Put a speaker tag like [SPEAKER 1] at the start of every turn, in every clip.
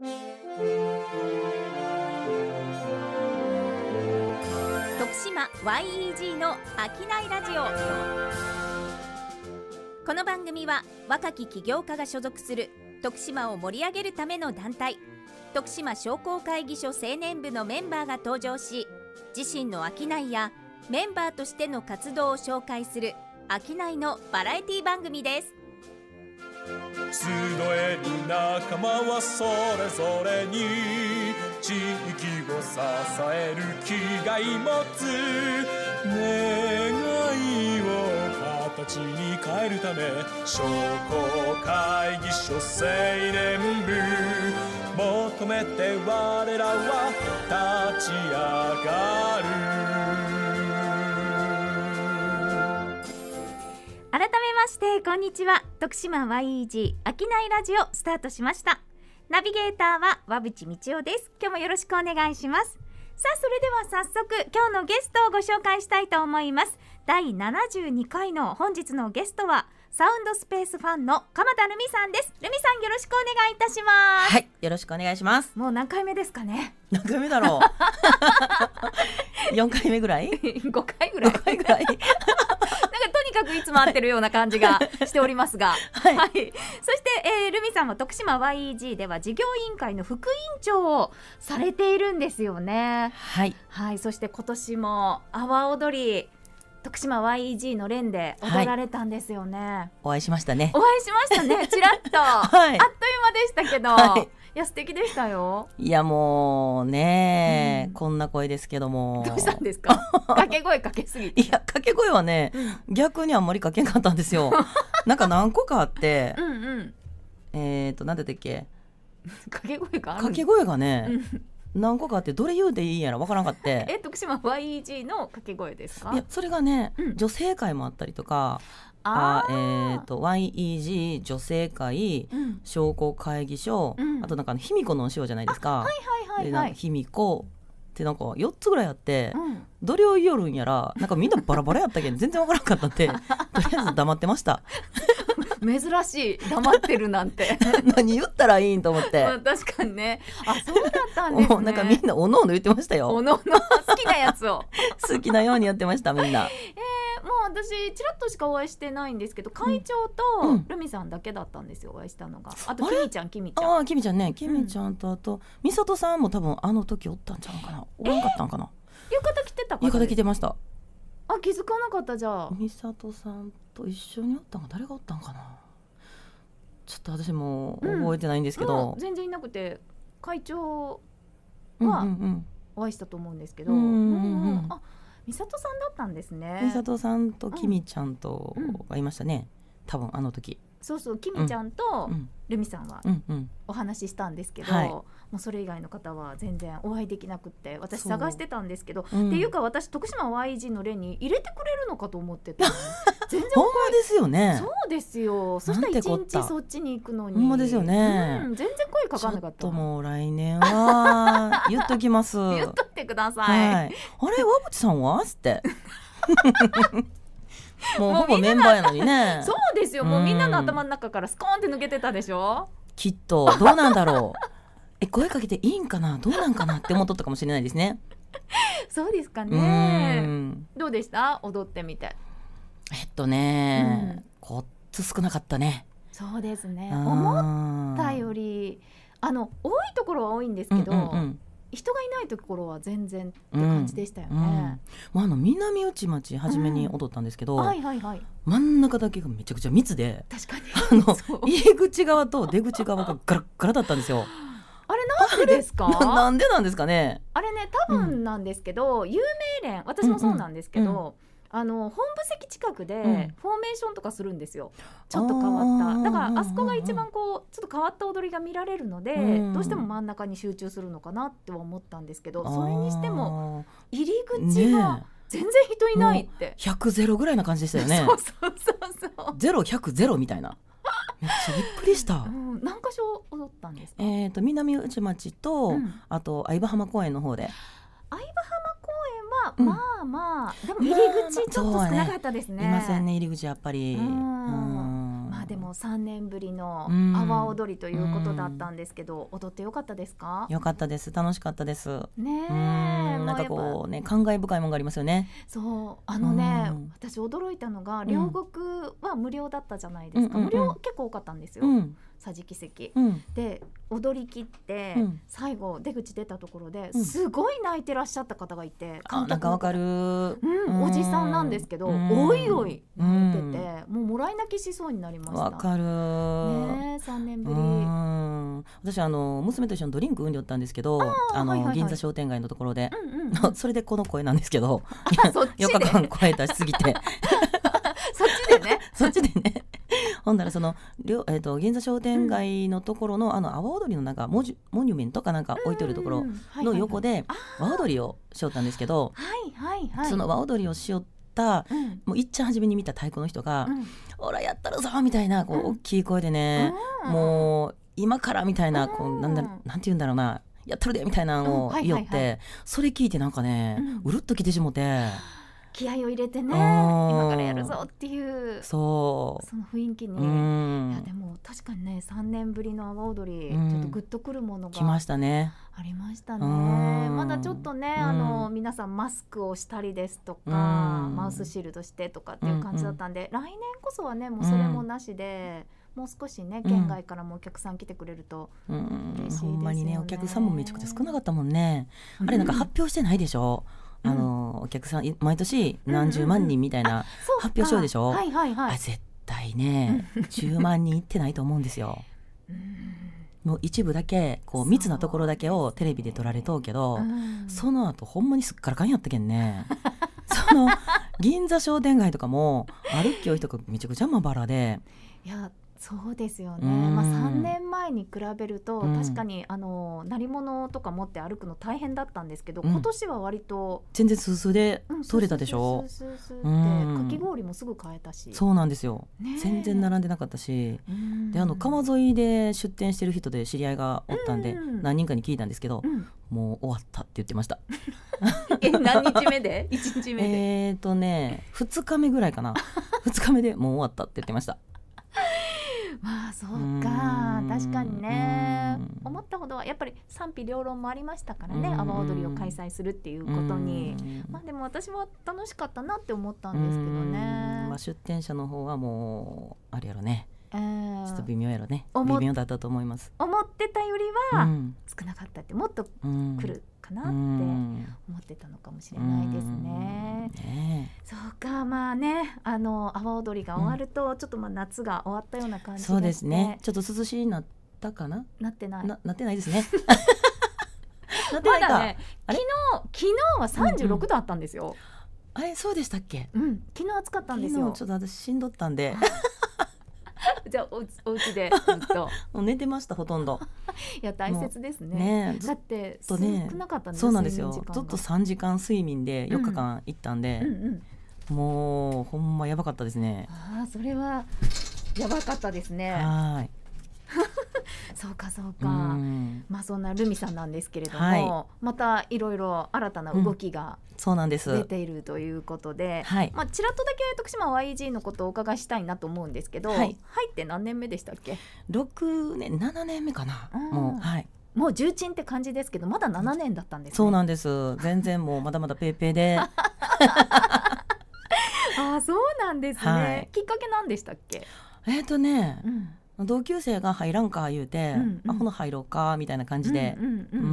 [SPEAKER 1] 徳島 YEG の商いラジオこの番組は若き起業家が所属する徳島を盛り上げるための団体徳島商工会議所青年部のメンバーが登場し自身の商いやメンバーとしての活動を紹介する商いのバラエティ番組です
[SPEAKER 2] 集える仲間はそれぞれに地域を支える気概持つ願いを形に変えるため商工会議所青年部求めて我らは立ち上がる
[SPEAKER 1] 改めましてこんにちは徳島 YEG 秋内ラジオスタートしましたナビゲーターは和淵道夫です今日もよろしくお願いしますさあそれでは早速今日のゲストをご紹介したいと思います第72回の本日のゲストはサウンドスペースファンの鎌田ルミさんですルミさんよろしくお願いいたし
[SPEAKER 2] ますはいよろしくお願いしますもう何回目ですかね何回目だろう4 回目ぐらい5 回ぐらい ,5 回ぐ
[SPEAKER 1] らいなんかとにかくいつも合ってるような感じがしておりますが、はい、はい、そして、えー、ルミさんは徳島 YEG では事業委員会の副委員長をされているんですよね。はい、はい、そして今年も阿波踊り徳島 YEG の連で踊られたんですよね、はい、
[SPEAKER 2] お会いしましたねお
[SPEAKER 1] 会いしましたねちらっと、はい、あっという間でしたけど、はい、いや素敵でしたよ
[SPEAKER 2] いやもうね、うん、こんな声ですけどもどうしたん
[SPEAKER 1] ですか 掛け声かけすぎいや
[SPEAKER 2] 掛け声はね、逆にあんまりかけなかったんですよ なんか何個かあってうん、うん、えっ、ー、と何だったっけ
[SPEAKER 1] 掛け声が掛け声がね、
[SPEAKER 2] 何個かあってどれ言うでいいやらわからんかってえ
[SPEAKER 1] 徳島 YEG の掛け声ですかいや
[SPEAKER 2] それがね、うん、女性会もあったりとかあえーと、と YEG 女性会、商工会議所、うん、あとなんか卑弥呼のお塩じゃないですか。卑弥呼ってなんか4つぐらいあって、うん、どれを言るんやらなんかみんなバラバラやったけど全然わからんかったんで とりあえず黙ってました。
[SPEAKER 1] 珍しい黙ってるなんて
[SPEAKER 2] 何言ったらいいんと思って、
[SPEAKER 1] 確かにねあそうだったんです、
[SPEAKER 2] ね、なんかみんなおのおの言ってましたよお
[SPEAKER 1] のおの好きなやつを 好きなよう
[SPEAKER 2] にやってましたみんなえー
[SPEAKER 1] もう私ちらっとしかお会いしてないんですけど会長とルミさんだけだったんですよ、お会いしたのがあとき
[SPEAKER 2] みちゃんきみちゃんああきみちゃんねきみちゃんとあとみさとさんも多分あの時おったんちゃうかなおらんかったんかな、浴衣着てた浴衣着てましたあ気づかなかったじゃあ美里さんと一緒におったんが誰がおったんかなちょっと私も覚えてないんですけど、うん、
[SPEAKER 1] 全然いなくて会長はお会いしたと思うんですけど、あ美里さんだったんですね美里
[SPEAKER 2] さんときみちゃんと会いましたね、うん、多分あの時
[SPEAKER 1] そうそうきみちゃんとルミさんはお話ししたんですけど、うんうんはい、もうそれ以外の方は全然お会いできなくて私探してたんですけど、うん、っていうか私徳島 YG の例に入れてくれるのかと思ってた。全然ほんま
[SPEAKER 2] ですよねそ
[SPEAKER 1] うですよそしたら一日そっちに行くのにほんまですよね、うん、全然声かかんなかった
[SPEAKER 2] ちょっともう来年は言っときます 言っとい
[SPEAKER 1] てください、はい、あれ
[SPEAKER 2] 和渕さんはって もうほぼメンバーやのにねそう
[SPEAKER 1] ですよもうみんなの頭の中からスコーンって抜けてたでしょう
[SPEAKER 2] きっとどうなんだろう え声かけていいんかなどうなんかなって思っとったかもしれないですね
[SPEAKER 1] そうですかねどうでした踊ってみて
[SPEAKER 2] えっとね、うん、コツ少なかったね。
[SPEAKER 1] そうですね思ったよりあの多いところは多いんですけど、うんうんうん人がいないところは全然って感じでしたよね。うんうん、
[SPEAKER 2] まあ、あの南内町初めに踊ったんですけど、うん、はいはいはい、真ん中だけがめちゃくちゃ密で確かにあの 入り口側と出口側がガラガラだったんですよ。
[SPEAKER 1] あれなんでですかな
[SPEAKER 2] んでなんですかねあ
[SPEAKER 1] れね多分なんですけど、有名連私もそうなんですけど、あの本部席近くでフォーメーションとかするんですよ、うん、ちょっと変わっただからあそこが一番こうちょっと変わった踊りが見られるので、うん、どうしても真ん中に集中するのかなっては思ったんですけど、それにしても入り口が全然人いないって、ね、100
[SPEAKER 2] ゼロぐらいな感じでしたよね そうそうそうそうゼロ100ゼロみたいなめっちゃびっくりした。う
[SPEAKER 1] ん、何箇所踊ったんです
[SPEAKER 2] えっ、ー、と南内町と、うん、あと相葉浜公園の方で。相葉
[SPEAKER 1] まあまあでも入り口ちょっと少なかったですね,、いません
[SPEAKER 2] ね入り口やっぱり。ま
[SPEAKER 1] あでも三年ぶりの阿波踊りということだったんですけど、踊ってよかったですかよ
[SPEAKER 2] かったです楽しかったです
[SPEAKER 1] ねなんかこ
[SPEAKER 2] うね感慨深いものがありますよね
[SPEAKER 1] そうあのね、私驚いたのが両国は無料だったじゃないですか、無料結構多かったんですよ、桟敷席、うん、で踊り切って、うん、最後出口出たところで、すごい泣いてらっしゃった方がいて、
[SPEAKER 2] うん、なんかわかる、うん、おじさんなん
[SPEAKER 1] ですけど、おいおい泣いてて、もうもらい泣きしそうになりましたわかるね3年ぶり
[SPEAKER 2] 私あの娘と一緒にドリンク飲んでおったんですけどあの、はいはいはい、銀座商店街のところで、うんうん、それでこの声なんですけど4日間声出しすぎて そっちでね そっちでねほんならその、えーと、銀座商店街のところの、うん、あの阿波踊りのなんかモジモニュメントかなんか置いてるところの横で阿波踊りをしよったんですけど、は
[SPEAKER 1] いはいはい、その波踊
[SPEAKER 2] りをしよった、うん、もういっちゃん初めに見た太鼓の人が「ほ、うん、らやったるぞ!」みたいなこう、大きい声でね、もう今からみたいな、こうなんだなんて言うんだろうなやったるでみたいなのを言って、それ聞いてなんかね、うるっときてしもて。
[SPEAKER 1] 気合を入れてね今からやるぞっていう
[SPEAKER 2] そうそ
[SPEAKER 1] の雰囲気に、いやでも確かにね3年ぶりの阿波踊り、ちょっとぐっとくるものがました
[SPEAKER 2] ねあ
[SPEAKER 1] りましたねまだちょっとね、あの皆さんマスクをしたりですとか、マウスシールドしてとかっていう感じだったんで、来年こそはねもうそれもなしで。もう少しね県外からもお客さん来てくれると
[SPEAKER 2] 嬉しいですよね、うん、ほんまにねお客さんもめちゃくちゃ少なかったもんね、あれなんか発表してないでしょ、うあの、お客さん毎年何十万人みたいな
[SPEAKER 1] 発表しようでしょ、うはいはいはい、あ絶
[SPEAKER 2] 対ね10万人いってないと思うんですよ。もう一部だけこう密なところだけをテレビで撮られとうけどそ,、の後ほんまにすっからかんやったけんね。その銀座商店街とかも歩きよいとがめちゃくちゃまばらで。
[SPEAKER 1] いやそうですよね、まあ、3年前に比べると、確かにあの鳴り物とか持って歩くの大変だったんですけど、今年は割と
[SPEAKER 2] 全然スースーで取れたでしょ、うスースーかき
[SPEAKER 1] 氷もすぐ買えたしそうなんです
[SPEAKER 2] よ、全然並んでなかったしであの川沿いで出店してる人で知り合いがおったんで、何人かに聞いたんですけど、もう終わったって言ってましたえ何日目で1日目でえっとね2日目ぐらいかな2日目でもう終わったって言ってました
[SPEAKER 1] まあそうか確かにね思ったほどはやっぱり賛否両論もありましたからね阿波踊りを開催するっていうことにまあでも私は楽しかったなって思ったんですけどね、ま
[SPEAKER 2] あ、出店者の方はもうあれやろねえー、ちょっと微妙やろね微妙だったと思います
[SPEAKER 1] 思ってたよりは少なかったってもっと来
[SPEAKER 2] るかなって思ってたのかもしれないですね。ね
[SPEAKER 1] そうかまあねあの阿波踊りが終わると、ちょっとまあ夏が終わったような感じそうですねちょっと
[SPEAKER 2] 涼しいなったかな
[SPEAKER 1] なってないなってないですね。なってないか、ね、昨日昨日は三十六度あったんですよ。うんうん、あれそうでしたっけ？うん昨日暑かったんですよ。ちょっと私しんどったんで。じゃあおお家で ずっ
[SPEAKER 2] と寝てましたほとんど
[SPEAKER 1] いや大切ですねねだって少なかったんです、ね、そうなんですよちょっ
[SPEAKER 2] と3時間睡眠で4日間行ったんで、うんうんうん、もうほんまやばかったですね
[SPEAKER 1] ああそれはやばかったですねはいそうかそうか、うまあそんなルミさんなんですけれども、はい、またいろいろ新たな動きが、う
[SPEAKER 2] ん、そうなんです出て
[SPEAKER 1] いるということで、はい、まあちらっとだけ徳島 YG のことをお伺いしたいなと思うんですけど、はい、入って何年目でしたっけ
[SPEAKER 2] 六年七年目かな、うん、もうはい
[SPEAKER 1] もう重鎮って感じですけどまだ7年だったんで
[SPEAKER 2] す、ね、そうなんです全然もうまだまだペーペーで
[SPEAKER 1] あそうなんですね、きっかけなん
[SPEAKER 2] でしたっけえっ、とね、うん同級生が入らんか言うて、うんうん、あほの入ろうかみたいな感じで、うんう
[SPEAKER 1] んうんう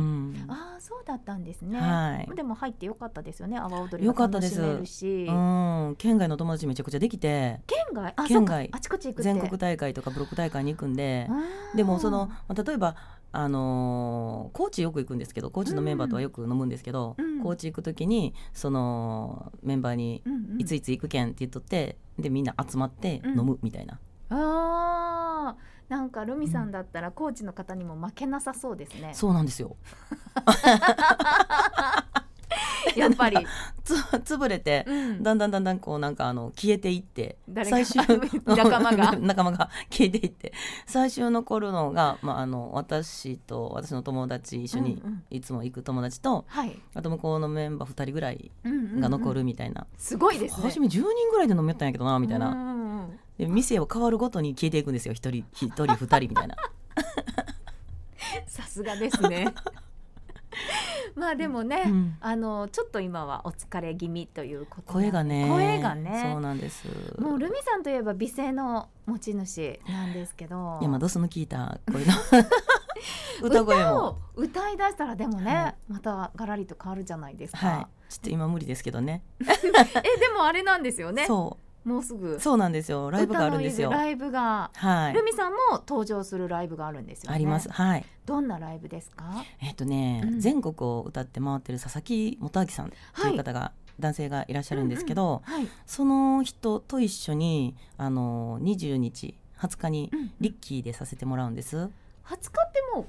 [SPEAKER 1] ん、ああそうだったんですね、はい、でも入ってよかったですよね阿波踊りが楽しめるし、う
[SPEAKER 2] ん、県外の友達めちゃくちゃできて
[SPEAKER 1] 県外あ県外あちこち行く全国大
[SPEAKER 2] 会とかブロック大会に行くんででもその例えばあのー、高知よく行くんですけど高知のメンバーとはよく飲むんですけど、うん、高知行く時にそのメンバーに「いついつ行くけん」って言っとってでみんな集まって飲むみたいな。うんうん
[SPEAKER 1] ああなんかルミさんだったらコーチの方にも負けなさそうですね。そうなんで
[SPEAKER 2] すよ。やっぱりつ潰れて、うん、だんだんだんだんこうなんかあの消えていって最終 仲間が 仲間が消えていって最終残るのが、まあ、あの私と私の友達一緒にいつも行く友達と、うんうんはい、あと向こうのメンバー2人ぐらい
[SPEAKER 1] が残る
[SPEAKER 2] みたいな、うんうんうん、すごいですね初め10人ぐらいで飲みよったんやけどなみたいな。うんうんうんで店を変わるごとに消えていくんですよ一人一人二人みたいな
[SPEAKER 1] さすがですね まあでもね、うん、あのちょっと今はお疲れ気味ということ声がね声がねそうな
[SPEAKER 2] んですも
[SPEAKER 1] うルミさんといえば美声の持ち主なんですけど今ド
[SPEAKER 2] スの聞いた声の 歌声を
[SPEAKER 1] 歌い出したらでもね、はい、またがらりと変わるじゃないですか、は
[SPEAKER 2] い、ちょっと今無理ですけどねえで
[SPEAKER 1] もあれなんですよねそ
[SPEAKER 2] うもうすぐそうなんですよライブがあるんですよライ
[SPEAKER 1] ブが、はい、ルミさんも登場するライブがあるんですよ、ね、ありますはいどんなライブですか
[SPEAKER 2] えっとね、うん、全国を歌って回ってる佐々木元明さんという方が、はい、男性がいらっしゃるんですけど、うんうんはい、その人と一緒にあの20日20日にリッキーでさせてもらうんです、うん、日ってもう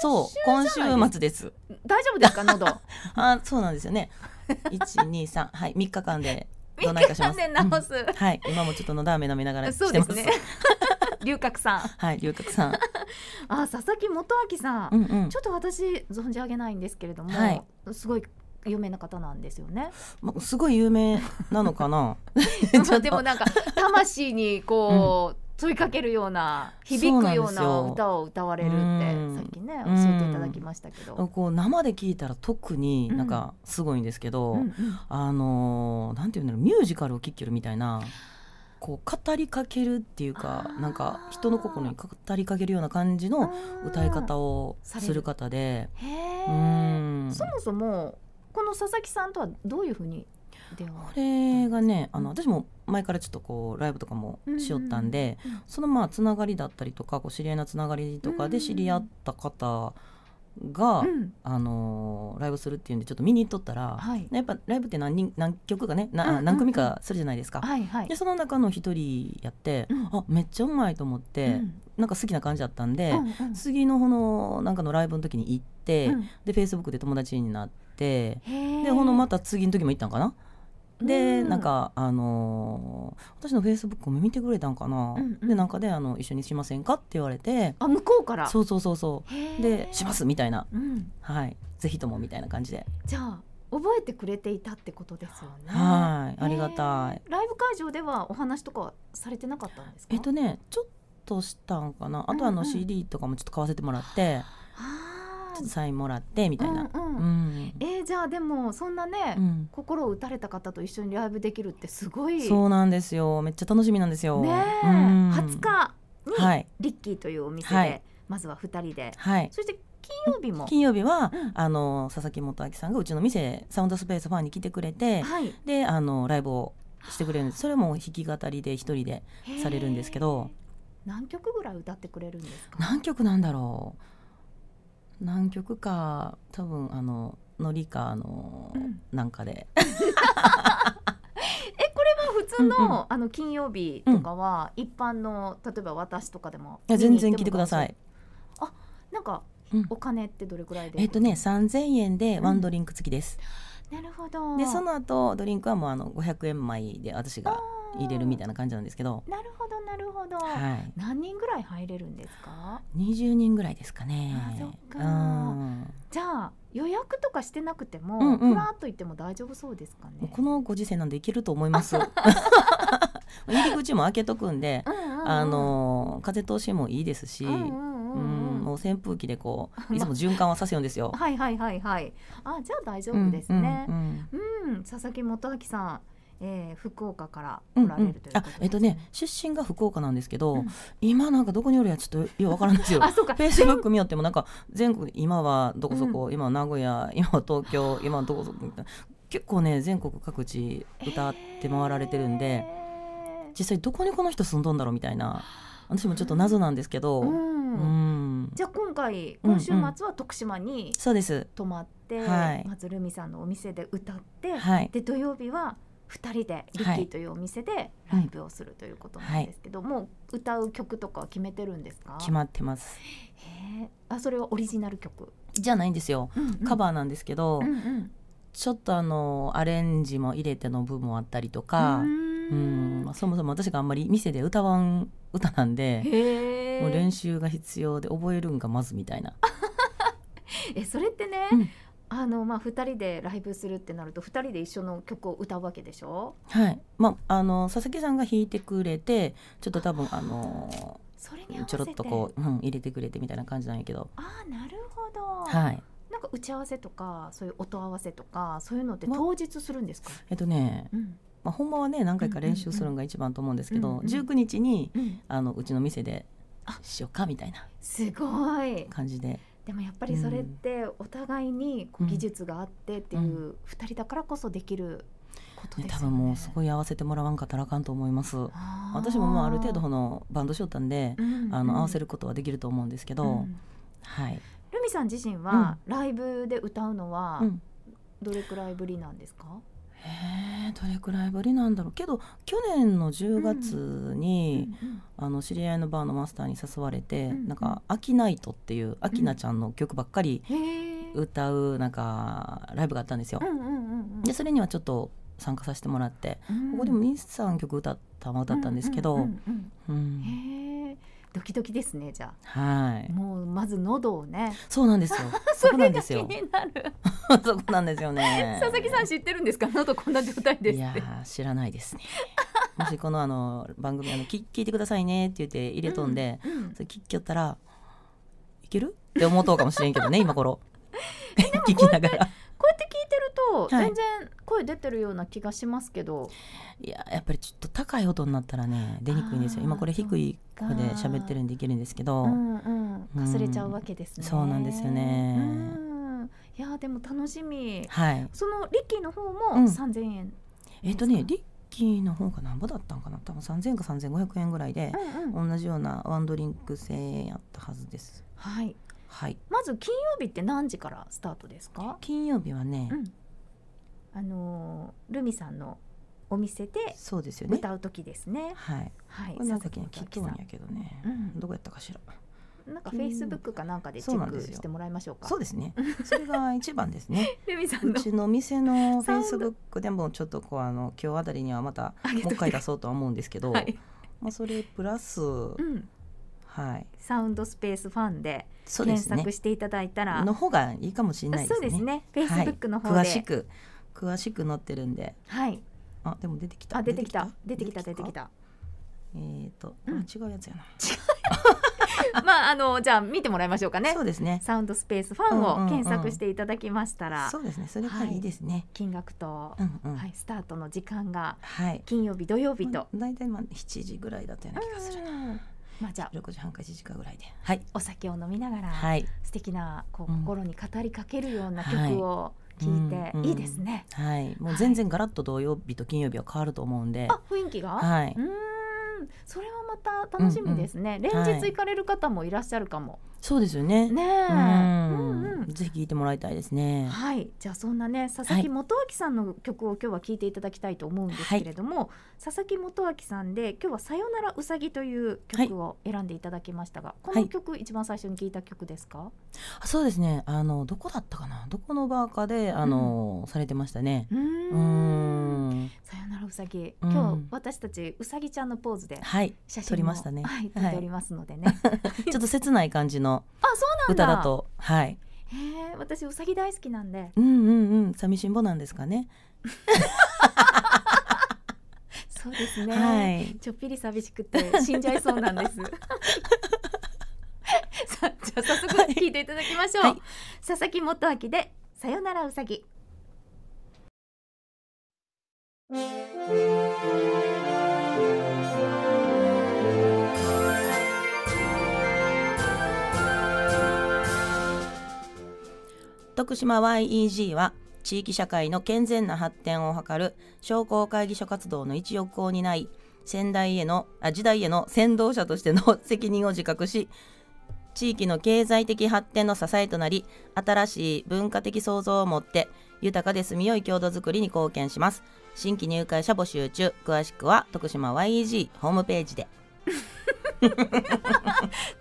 [SPEAKER 2] そう今週末です大丈夫ですか喉 あそうなんですよね123はい3日間でどないかします。直す、うん、はい、今もちょっとのだめ飲みながらそうですね。龍角さん。はい、龍角さん。
[SPEAKER 1] あ、佐々木元明さんうんうん、ちょっと私存じ上げないんですけれども、はい、すごい。有名な方なんですよね。
[SPEAKER 2] まあ、すごい有名なのかな。
[SPEAKER 1] でもなんか魂にこう、問いかけるような響くような歌を歌われるってさっきね教えていただきましたけど、うん、
[SPEAKER 2] こう生で聴いたら特になんかすごいんですけど、うんうん、あのなんていうんだろうミュージカルを聴けるみたいな。こう語りかけるっていうかなんか人の心に語りかけるような感じの歌い方をする方でそも
[SPEAKER 1] そもこの佐々木さんとはど
[SPEAKER 2] ういうふうにこれがねあの私も前からちょっとこうライブとかもしよったんで、うんうん、そのまあつながりだったりとかこう知り合いのつながりとかで知り合った方が、うん、あのー、ライブするっていうんでちょっと見に行っとったら、はい、やっぱライブって何人何曲かねな、何組かするじゃないですか、はいはい、でその中の一人やって、うん、あめっちゃうまいと思って、うん、なんか好きな感じだったんで、うんうん、次のこのなんかのライブの時に行って、うん、でフェイスブックで友達になって。ってでほんのまた次の時も行ったんかな
[SPEAKER 1] で、なんか
[SPEAKER 2] あのー、私のフェイスブックも見てくれたんかな、うんうん、でなんかで、あの「一緒にしませんか?」って言われてあ向こうからそうそうそうそうで「します」みたいな、うん、はい「ぜひとも」みたいな感じで
[SPEAKER 1] じゃあ覚えてくれていたってことですよね
[SPEAKER 2] はいありがたい
[SPEAKER 1] ライブ会場ではお話とかされてなかっ
[SPEAKER 2] たんですえっとねちょっとしたんかなあとあの CD とかもちょっと買わせてもらって、うんうんサインもらってみたいな。
[SPEAKER 1] えじゃあでもそんなね、うん、心を打たれた方と一緒にライブできるってすごいそうな
[SPEAKER 2] んですよめっちゃ楽しみなんですよ。ね、う20
[SPEAKER 1] 日にリッキーというお店で、はい、まずは2人で、はい、そして金曜日も金曜日
[SPEAKER 2] は、うん、あの佐々木元明さんがうちの店サウンドスペースファンに来てくれて、はい、であのライブをしてくれるんですそれも弾き語りで一人でされるんですけど
[SPEAKER 1] 何曲ぐらい歌ってくれるんです
[SPEAKER 2] か何曲なんだろう何曲か多分あののりかあの、うん、なんかで えこれは
[SPEAKER 1] 普通のうんうん、あの金曜日とかは、一般の例えば私とかでもも
[SPEAKER 2] 全然聞いてください
[SPEAKER 1] あなんか、お金ってどれくらいでえっとね
[SPEAKER 2] 3000円でワンドリンク付きです、
[SPEAKER 1] なるほどでそ
[SPEAKER 2] の後ドリンクはもうあの500円枚で私が入れるみたいな感じなんですけどなるほ
[SPEAKER 1] どなるほど、はい、何人ぐらい入れるんですか
[SPEAKER 2] 二十人ぐらいですかねあそっか、うん、
[SPEAKER 1] じゃあ予約とかしてなくても、うんうん、ふらっと言っても大丈夫そう
[SPEAKER 2] ですかねこのご時世なんでいけると思います 入り口も開けとくんで、うんうんうん、あの風通しもいいですし、うんうんうんもう扇風機でこう いつも循環はさせるんですよ。は
[SPEAKER 1] いはいはいはい。あじゃあ大丈夫ですね。うん、うんうん、佐々木元明さんえー、福岡から来られるといううんうん、
[SPEAKER 2] えっとね出身が福岡なんですけど、うん、今なんかどこにおるやちょっとようわからんですよ。あそうか。フェイスブック見よってもなんか全国今はどこそこ、うん、今は名古屋 今は東京今はどこそこみたいな結構ね全国各地歌って回られてるんで、えー、実際どこにこの人住んどんだろうみたいな私もちょっと謎なんですけど。う
[SPEAKER 1] ん、うん、じゃあ今回今週末は徳島に、うんうん、そうです泊まって、はい、まずるみさんのお店で歌って、はい、で土曜日は2人でリッキーというお店でライブをするということなんですけど、はい、もう歌う曲とか決めてるんですか決
[SPEAKER 2] まってます
[SPEAKER 1] へあそれはオリジナル曲
[SPEAKER 2] じゃないんですよ、うんうん、カバーなんですけど、うんうん、ちょっとあのアレンジも入れての部分もあったりとかうんまあ、そもそも私があんまり店で歌わん歌なんでもう練習が必要で覚えるんがまずみたいな。
[SPEAKER 1] えそれってね、うんあのまあ、2人でライブするってなると2人で一緒の曲を歌うわけでしょ
[SPEAKER 2] はいまああの佐々木さんが弾いてくれてちょっと多分あのちょろっとこう、うん、入れてくれてみたいな感じなんやけどあ
[SPEAKER 1] あなるほどはいなんか打ち合わせとかそういう音合わせとかそういうのって当日するんですか、ま、
[SPEAKER 2] えっとね、うん、まあ、本番はね何回か練習するのが一番と思うんですけど、うんうん、19日に、うん、あのうちの店でしようかみたいなすごい感じで。
[SPEAKER 1] でもやっぱりそれってお互いにこう技術があってっていう2人だからこそでき
[SPEAKER 2] ることですよね、ね、多分もうそこに合わせてもらわんかったらあかんと思います私ももうある程度このバンドしよったんで、うんうん、あの合わせることはできると思うんですけど、うん、はい
[SPEAKER 1] ルミさん自身はライブで歌うのはどれくらいぶりなんですか、
[SPEAKER 2] えー、どれくらいぶりなんだろうけど去年の10月に、うん、あの知り合いのバーのマスターに誘われて、うん、なんか「アキナイト」っていうアキナちゃんの曲ばっかり歌うなんかライブがあったんですよ。でそれにはちょっと参加させてもらって、うん、ここでもタン曲歌った歌ったんですけど。
[SPEAKER 1] ドキドキですねじゃ
[SPEAKER 2] はい。
[SPEAKER 1] もうまず喉をね。そうなんですよ。そこなんですよ。
[SPEAKER 2] そこなんですよね。佐
[SPEAKER 1] 々木さん知ってるんですか
[SPEAKER 2] 喉こんな状態ですいや知らないですね。もしこのあの番組あの聞聞いてくださいねって言って入れとんで、うんうん、それ聞きよったらいけるって思とうかもしれんけどね今頃。聞きながら。こうやっ
[SPEAKER 1] て聞いてると全然声出てるような気がしますけど、は
[SPEAKER 2] い、いややっぱりちょっと高い音になったらね出にくいんですよ今これ低い声で喋ってるんでいけるんですけど、うん
[SPEAKER 1] うんかすれちゃうわけですね、そうなんで
[SPEAKER 2] すよね、
[SPEAKER 1] いやでも楽しみ、はい、そのリッキーの方も3000円、
[SPEAKER 2] えっとねリッキーの方が何ぼだったんかな多分3000円か3500円ぐらいで、うんうん、同じようなワンドリンク制やったはずですはいはい、まず
[SPEAKER 1] 金曜日って何時からスタートですか
[SPEAKER 2] 金曜日はね、うん、
[SPEAKER 1] あのルミさんのお店でそうですよね歌う時ですねはい、はい、これなんか
[SPEAKER 2] 聞きんやけどね、うん、どこやったかしら
[SPEAKER 1] なんかフェイスブックかなんかでチェックしても
[SPEAKER 2] らいましょうか。そうですね。それが一番ですね。さんうちのお店のフェイスブックでもちょっとこうあの今日あたりにはまたもう一回出そうとは思うんですけど、はい、まあそれプラス、うん、はい、
[SPEAKER 1] サウンドスペースファンで検索していただいたら、ね、の方
[SPEAKER 2] がいいかもしれないですね。そうですね。フェイスブックの方で、はい、詳しく詳しく載ってるんで。はい。あでも出てき
[SPEAKER 1] た。あ出てきた出てきた出てきた。
[SPEAKER 2] えっ、ー、と、うん、違うやつやな。
[SPEAKER 1] まああのじゃあ見てもらいましょうかね。そうですね。サウンドスペースファンを検索していただきましたら、うんうんうん、そうですね。それがいいですね。はい、金額と、うんうん、はいスタートの時間が、はい、金曜日土曜日と、大体まあ七時ぐらいだったような気がするな。まあじゃあ6時半か七時かぐらいで、はい、お酒を飲みながら、はい、素敵なこう心に語りかけるような曲を、聞いて、うんうん、いいですね。
[SPEAKER 2] はい、もう全然ガラッと土曜日と金曜日は変わると思うんで。あ、
[SPEAKER 1] 雰囲気が。はい。うん、それはまた楽しみですね。うんうん、連日行かれる方もいらっしゃるかも。はい
[SPEAKER 2] そうですよね。ねうんぜひ聞いてもらいたいですね。は
[SPEAKER 1] い、じゃあそんなね佐々木元明さんの曲を今日は聞いていただきたいと思うんですけれども、はい、佐々木元明さんで今日はさよならうさぎという曲を選んでいただきましたが、はい、この曲、一番最初に聞いた曲ですか？
[SPEAKER 2] あそうですね。あのどこだったかな、どこのバーカであの、うん、されてましたね。うん。さ
[SPEAKER 1] よならうさぎ、今日私たちうさぎちゃんのポーズで写真、はい、撮りましたね。はい、撮っておりますのでね。
[SPEAKER 2] ちょっと切ない感じの。の歌だとはい
[SPEAKER 1] へえ私うさぎ大好きなんで
[SPEAKER 2] うんうんうん寂しんぼなんですかね
[SPEAKER 1] そうですね、はい、ちょっぴり寂しくて死んじゃいそうなんです さじゃあ早速聞いていただきましょう、はいはい、佐々木元明でさよならうさぎ
[SPEAKER 2] 徳島 YEG は地域社会の健全な発展を図る商工会議所活動の一翼を担い先代へのあ時代への先導者としての責任を自覚し地域の経済的発展の支えとなり新しい文化的創造をもって豊かで住みよい郷土づくりに貢献します新規入会者募集中詳しくは徳島 YEG ホームページで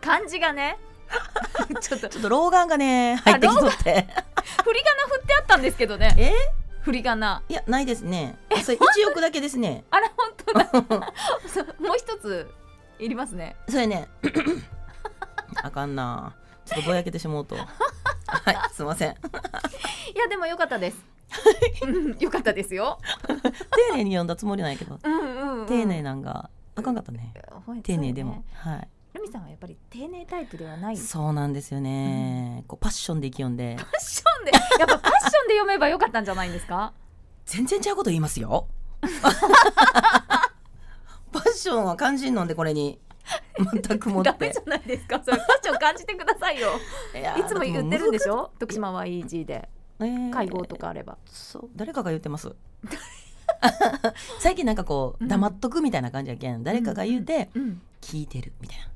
[SPEAKER 1] 漢字がね ちょっとちょっと老眼がね入ってきとって振り仮名振ってあったんですけどねえ振り仮名
[SPEAKER 2] いやないですねそれ1億だけですねあら本当
[SPEAKER 1] だ もう一ついりますねそれね
[SPEAKER 2] あかんなちょっとぼやけてしまうとはいすいませんい
[SPEAKER 1] やでもよかったですうん、よかったですよ
[SPEAKER 2] 丁寧に読んだつもりなんやけど、う
[SPEAKER 1] んうん、丁寧
[SPEAKER 2] なんがあかんかったね丁寧でも、はい
[SPEAKER 1] ルミさんはやっぱり丁寧タイプではない
[SPEAKER 2] そうなんですよね、うん、こうパッションで読んでパッ
[SPEAKER 1] ションでやっぱパッションで読めばよかったんじゃないんですか
[SPEAKER 2] 全然違うこと言いますよ パッションは肝心なんでこれに全くもっ
[SPEAKER 1] てじゃないですかそれパッション感じてくださいよいつも言ってるんでしょ徳島はイージーで、えー、会合とかあればそう
[SPEAKER 2] 誰かが言ってます 最近なんかこう黙っとくみたいな感じやけん、うん、誰かが言うて、聞いてるみたいな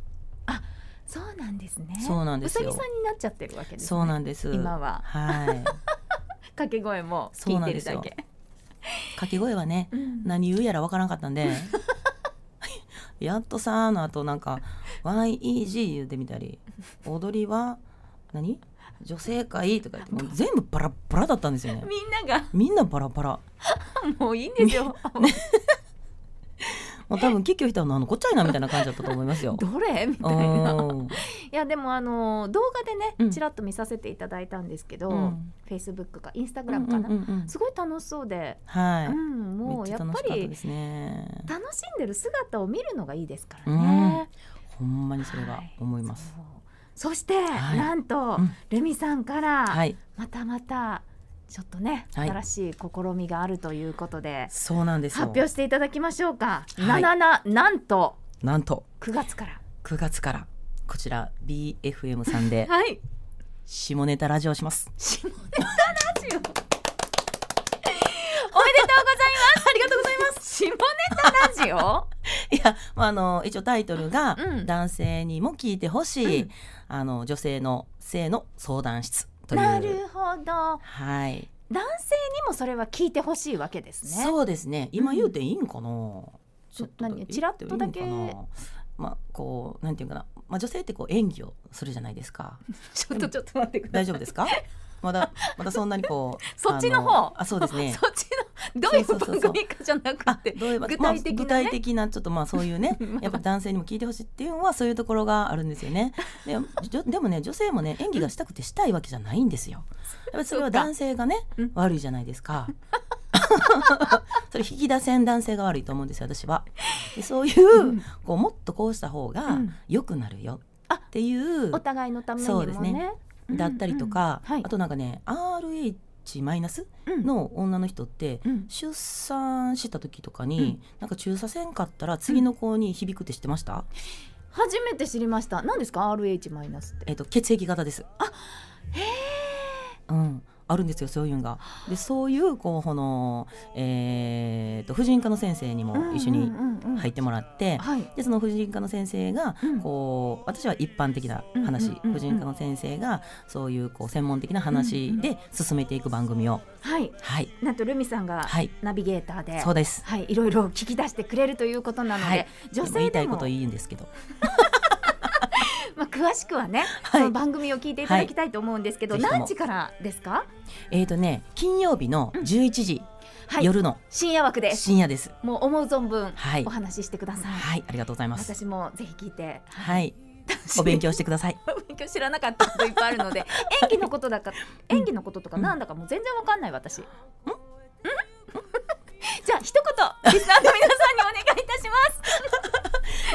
[SPEAKER 1] そうなんですね。そうなんですよ。うさぎさんになっちゃってるわけです、ね、そうなんです。今は。はい。掛け声も聞いてるだけ。
[SPEAKER 2] 掛け声はね、うん、何言うやらわからなかったんで。やっとさーの後なんか YEG 言うてみたり踊りは何女性会とか言っても全部バラバラだったんですよね
[SPEAKER 1] みんなが
[SPEAKER 2] みんなバラバラ
[SPEAKER 1] もういいんですよ、
[SPEAKER 2] まあ、多分キきキョしたのあのこっちゃいなみたいな感じだったと思いますよ。どれみたいな。
[SPEAKER 1] いやでもあの動画でねちらっと見させていただいたんですけど、フェイスブックかインスタグラムかな、すごい楽しそうで、はい、うん、もうやっぱり楽しんでる姿を見るのがいいですからね。
[SPEAKER 2] ほんまにそれは思います。
[SPEAKER 1] そして、なんと、レミさんから、またまたちょっとね、はい、新しい試みがあるということでそ
[SPEAKER 2] うなんです発表し
[SPEAKER 1] ていただきましょうか、はい、なななんとなんと九月から
[SPEAKER 2] 九月からこちら BFM さんで、はい、下ネタラジオします下ネタラジオおめでとうございますありがとうございます下ネタラジオ いや、まあ、あの一応タイトルが「男性にも聞いてほしい、うん、あの女性の性の相談室」という。なる
[SPEAKER 1] ほど。
[SPEAKER 2] はい。男
[SPEAKER 1] 性にもそれは聞いてほしいわけです
[SPEAKER 2] ね。そうですね。今言うていいんかな。ち
[SPEAKER 1] ょっと何ちらっとだけ。
[SPEAKER 2] まあこうなんていうかな。まあ女性ってこう演技をするじゃないですか。ちょっとちょっと待ってください。大丈夫ですか？まだまだそんなにこう そっちの方あそうですね。そっちどういう番組
[SPEAKER 1] かじゃなくて
[SPEAKER 2] 具体的な、ね、具体的なちょっとまあそういうね やっぱ男性にも聞いてほしいっていうのはそういうところがあるんですよねででもね女性もね演技がしたくてしたいわけじゃないんですよ やっぱそれは男性がね悪いじゃないですか それ引き出せん男性が悪いと思うんですよ私はでそういうこうもっとこうした方が良くなるよっていう、うん、お
[SPEAKER 1] 互いのためにもねそうですね
[SPEAKER 2] だったりとか、うんうんはい、あとなんかね RH チマイナスの女の人って、出産した時とかに、うなんか中佐せんかったら次の子に響くって知ってました、
[SPEAKER 1] 初めて知りました何ですか RH マイナスっ
[SPEAKER 2] てえっ、と血液型ですあへえうんあるんですよそういうのが。でそういううこの、えーと、婦人科の先生にも一緒に入ってもらって、でその婦人科の先生がこう、私は一般的な話、婦人科の先生がそういうこう専門的な話で進めていく番組を、
[SPEAKER 1] はい、はい、なんとルミさんがナビゲーターで、はい、そうです、はい、いろいろ聞き出してくれるということなので、はい、女性でも言いたいこと
[SPEAKER 2] いいんですけど。
[SPEAKER 1] まあ、詳しくはね、はい、その番組を聞いていただきたいと思うんですけど、はい、何時からですか
[SPEAKER 2] えっ、ー、とね金曜日の11時、うんはい、夜の
[SPEAKER 1] 深夜枠で深夜ですもう思う存分お話ししてください、はい
[SPEAKER 2] ありがとうございます私
[SPEAKER 1] もぜひ聞いて
[SPEAKER 2] はいお勉強してください。
[SPEAKER 1] お勉強知らなかったこといっぱいあるので、演技のことだか、演技のこととかなんだかもう全然わかんない私。うん？うん？じゃあ一言リスナーの皆さんにお願いいたし
[SPEAKER 2] ます。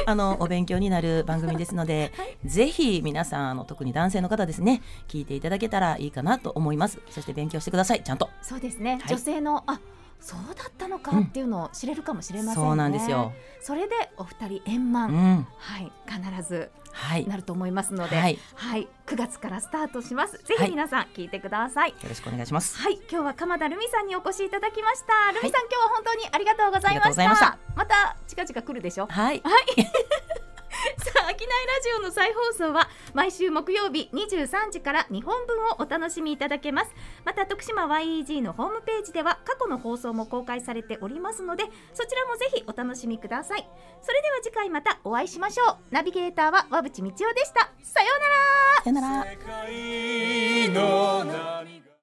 [SPEAKER 2] あのお勉強になる番組ですので、はい、ぜひ皆さんあの特に男性の方ですね聞いていただけたらいいかなと思いますそして勉強してくださいちゃんと
[SPEAKER 1] そうですね、はい、女性のあそうだったのかっていうのを知れるかもしれません、ねうん、そうなんですよそれでお二人円満、うん、はい必ずはいなると思いますので、はい、はい、9月からスタートしますぜひ皆さん聞いてください、はい、
[SPEAKER 2] よろしくお願いしますは
[SPEAKER 1] い今日は鎌田ルミさんにお越しいただきました、はい、ルミさん今日は本当にありがとうございましたまた近々来るでしょはい、はい あきないラジオの再放送は毎週木曜日23時から2本分をお楽しみいただけますまた徳島 YEG のホームページでは過去の放送も公開されておりますのでそちらもぜひお楽しみくださいそれでは次回またお会いしましょうナビゲーターは和淵道夫でしたさようならさ
[SPEAKER 2] ような
[SPEAKER 1] ら